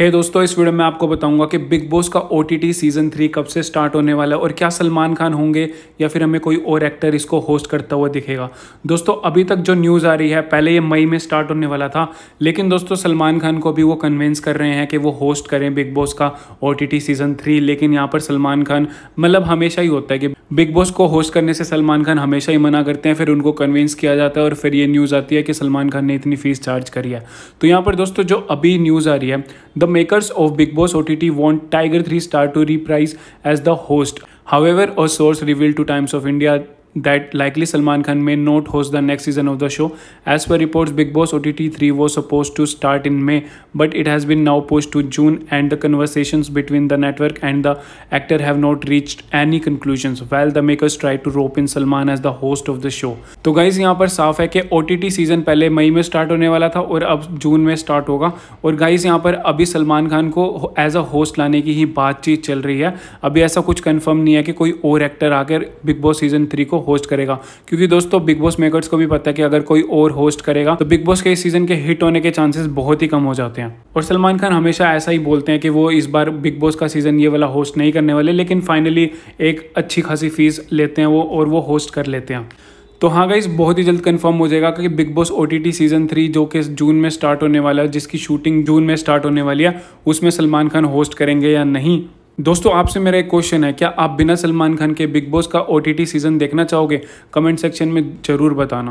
हे hey दोस्तों इस video में आपको बताऊंगा कि बिग बॉस का ओ सीज़न थ्री कब से स्टार्ट होने वाला है और क्या सलमान खान होंगे या फिर हमें कोई और एक्टर इसको होस्ट करता हुआ दिखेगा दोस्तों अभी तक जो न्यूज़ आ रही है पहले ये मई में स्टार्ट होने वाला था लेकिन दोस्तों सलमान खान को भी वो कन्विंस कर रहे हैं कि वो होस्ट करें बिग बॉस का ओ सीज़न थ्री लेकिन यहाँ पर सलमान खान मतलब हमेशा ही होता है कि बिग बॉस को होस्ट करने से सलमान खान हमेशा ही मना करते हैं फिर उनको कन्विंस किया जाता है और फिर ये न्यूज़ आती है कि सलमान खान ने इतनी फ़ीस चार्ज करी है तो यहाँ पर दोस्तों जो अभी न्यूज़ आ रही है the makers of Big Boss OTT want Tiger 3 Star to reprise as the host. However, a source revealed to Times of India that likely Salman Khan may not host the next season of the show. As per reports, Big Boss OTT 3 was supposed to start in May, but it has been now pushed to June, and the conversations between the network and the actor have not reached any conclusions while the makers tried to rope in Salman as the host of the show तो guys यहाँ पर साफ है कि ओ season पहले मई में start होने वाला था और अब जून में स्टार्ट होगा और गाइज यहाँ पर अभी सलमान खान को एज अ होस्ट लाने की ही बातचीत चल रही है अभी ऐसा कुछ कन्फर्म नहीं है कि कोई और एक्टर आकर बिग बॉस सीजन थ्री को होस्ट करेगा क्योंकि दोस्तों बिग बॉस मेकर्स को भी पता है कि अगर कोई और होस्ट करेगा तो बिग बॉस के इस सीजन के हिट होने के चांसेस बहुत ही कम हो जाते हैं और सलमान खान हमेशा ऐसा ही बोलते हैं कि वो इस बार बिग बॉस का सीजन ये वाला होस्ट नहीं करने वाले लेकिन फाइनली एक अच्छी खासी फीस लेते हैं वो और वो होस्ट कर लेते हैं तो हाँ गाइज बहुत ही जल्द कंफर्म हो जाएगा कि बिग बॉस ओ सीज़न थ्री जो कि जून में स्टार्ट होने वाला है जिसकी शूटिंग जून में स्टार्ट होने वाली है उसमें सलमान खान होस्ट करेंगे या नहीं दोस्तों आपसे मेरा एक क्वेश्चन है क्या आप बिना सलमान खान के बिग बॉस का ओ सीज़न देखना चाहोगे कमेंट सेक्शन में ज़रूर बताना